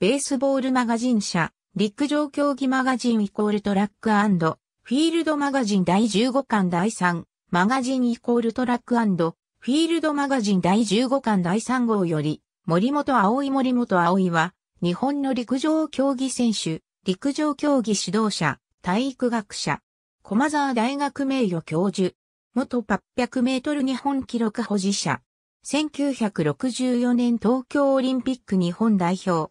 ベースボールマガジン社、陸上競技マガジンイコールトラックフィールドマガジン第15巻第3、マガジンイコールトラックフィールドマガジン第15巻第3号より、森本葵森本葵は、日本の陸上競技選手、陸上競技指導者、体育学者、駒沢大学名誉教授、元800メートル日本記録保持者、1964年東京オリンピック日本代表、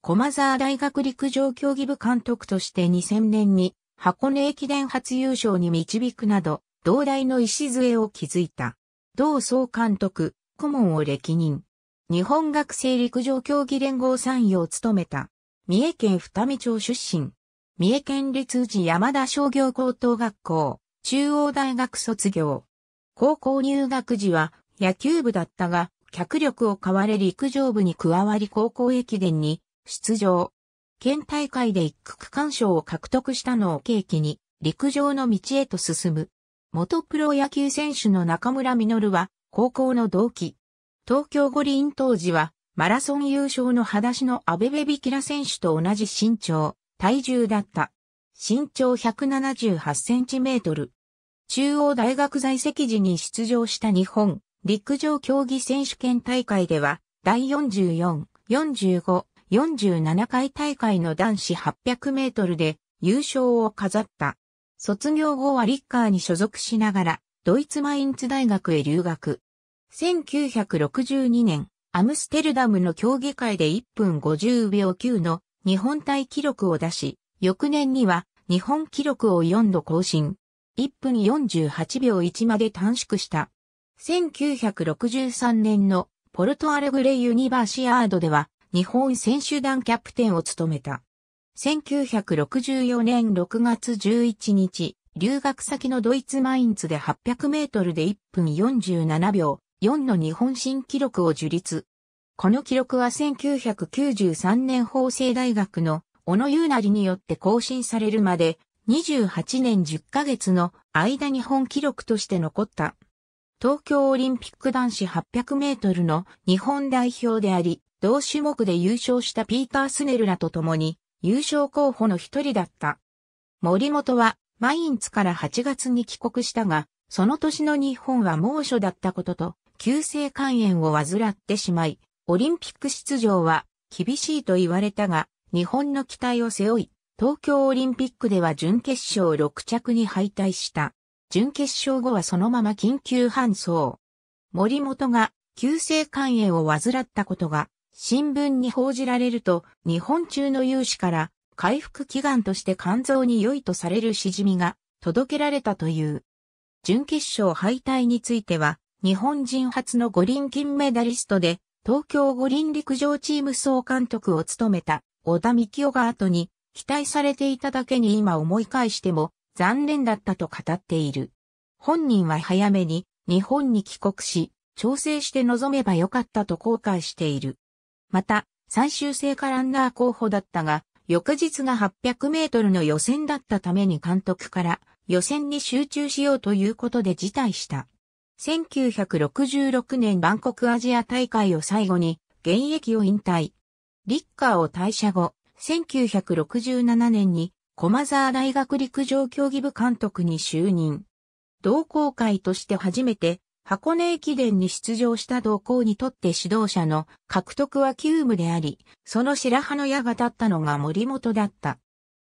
駒沢大学陸上競技部監督として2000年に箱根駅伝初優勝に導くなど、同大の礎を築いた。同総監督、顧問を歴任。日本学生陸上競技連合参与を務めた。三重県二見町出身。三重県立宇治山田商業高等学校、中央大学卒業。高校入学時は野球部だったが、脚力を買われ陸上部に加わり高校駅伝に出場。県大会で一区区間賞を獲得したのを契機に、陸上の道へと進む。元プロ野球選手の中村実は、高校の同期。東京五輪当時は、マラソン優勝の裸足のアベベビキラ選手と同じ身長、体重だった。身長178センチメートル。中央大学在籍時に出場した日本陸上競技選手権大会では、第44、45、47回大会の男子800メートルで優勝を飾った。卒業後はリッカーに所属しながら、ドイツマインツ大学へ留学。1962年、アムステルダムの競技会で1分50秒9の日本体記録を出し、翌年には日本記録を4度更新。1分48秒1まで短縮した。1963年のポルトアレグレユニバーシアードでは日本選手団キャプテンを務めた。1964年6月11日、留学先のドイツマインツで800メートルで1分47秒4の日本新記録を樹立。この記録は1993年法政大学の小野優成によって更新されるまで28年10ヶ月の間日本記録として残った。東京オリンピック男子800メートルの日本代表であり、同種目で優勝したピーター・スネルらと共に優勝候補の一人だった。森本はマインツから8月に帰国したが、その年の日本は猛暑だったことと、急性肝炎を患ってしまい、オリンピック出場は厳しいと言われたが、日本の期待を背負い、東京オリンピックでは準決勝6着に敗退した。準決勝後はそのまま緊急搬送。森本が急性肝炎を患ったことが新聞に報じられると、日本中の有志から回復祈願として肝臓に良いとされるしじみが届けられたという。準決勝敗退については、日本人初の五輪金メダリストで、東京五輪陸上チーム総監督を務めた、小田幹夫が後に、期待されていただけに今思い返しても、残念だったと語っている。本人は早めに、日本に帰国し、調整して臨めばよかったと後悔している。また、最終聖火ランナー候補だったが、翌日が800メートルの予選だったために監督から予選に集中しようということで辞退した。1966年バンコクアジア大会を最後に現役を引退。リッカーを退社後、1967年に駒沢大学陸上競技部監督に就任。同好会として初めて箱根駅伝に出場した同校にとって指導者の獲得は急務であり、その白羽の矢が立ったのが森本だった。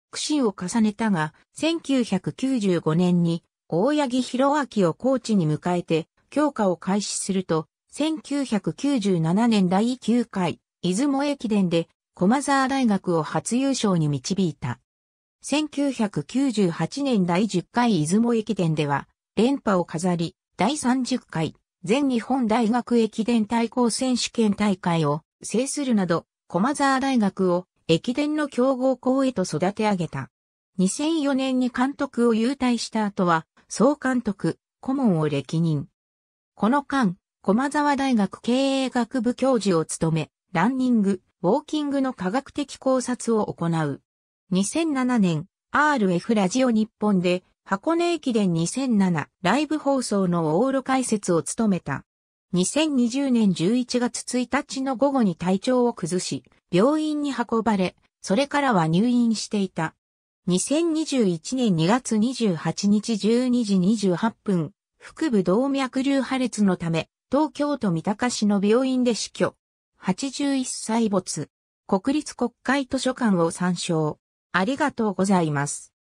苦心を重ねたが、1995年に大八木弘明をコーチに迎えて、強化を開始すると、1997年第9回、出雲駅伝で、駒沢大学を初優勝に導いた。1998年第10回出雲駅伝では、連覇を飾り、第30回全日本大学駅伝対抗選手権大会を制するなど、駒沢大学を駅伝の強豪校へと育て上げた。2004年に監督を優退した後は、総監督、顧問を歴任。この間、駒沢大学経営学部教授を務め、ランニング、ウォーキングの科学的考察を行う。2007年、RF ラジオ日本で箱根駅伝2007ライブ放送の往路解説を務めた。2020年11月1日の午後に体調を崩し、病院に運ばれ、それからは入院していた。2021年2月28日12時28分、腹部動脈瘤破裂のため、東京都三鷹市の病院で死去。81歳没。国立国会図書館を参照。ありがとうございます。